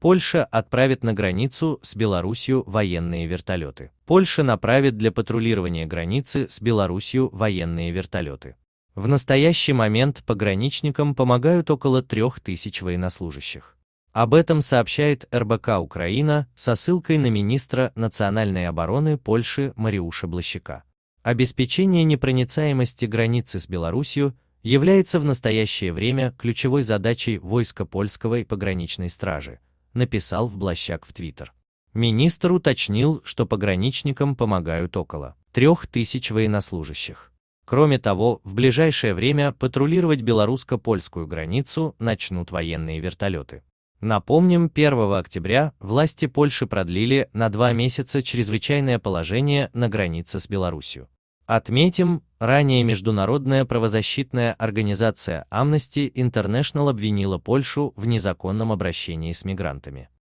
Польша отправит на границу с Белоруссией военные вертолеты. Польша направит для патрулирования границы с Беларусью военные вертолеты. В настоящий момент пограничникам помогают около трех тысяч военнослужащих. Об этом сообщает РБК Украина со ссылкой на министра национальной обороны Польши Мариуша Блащака. Обеспечение непроницаемости границы с Белоруссией является в настоящее время ключевой задачей войска польского и пограничной стражи – написал в Влащак в Твиттер. Министр уточнил, что пограничникам помогают около трех тысяч военнослужащих. Кроме того, в ближайшее время патрулировать белорусско-польскую границу начнут военные вертолеты. Напомним, 1 октября власти Польши продлили на два месяца чрезвычайное положение на границе с Белоруссией. Отметим, ранее международная правозащитная организация Amnesty International обвинила Польшу в незаконном обращении с мигрантами.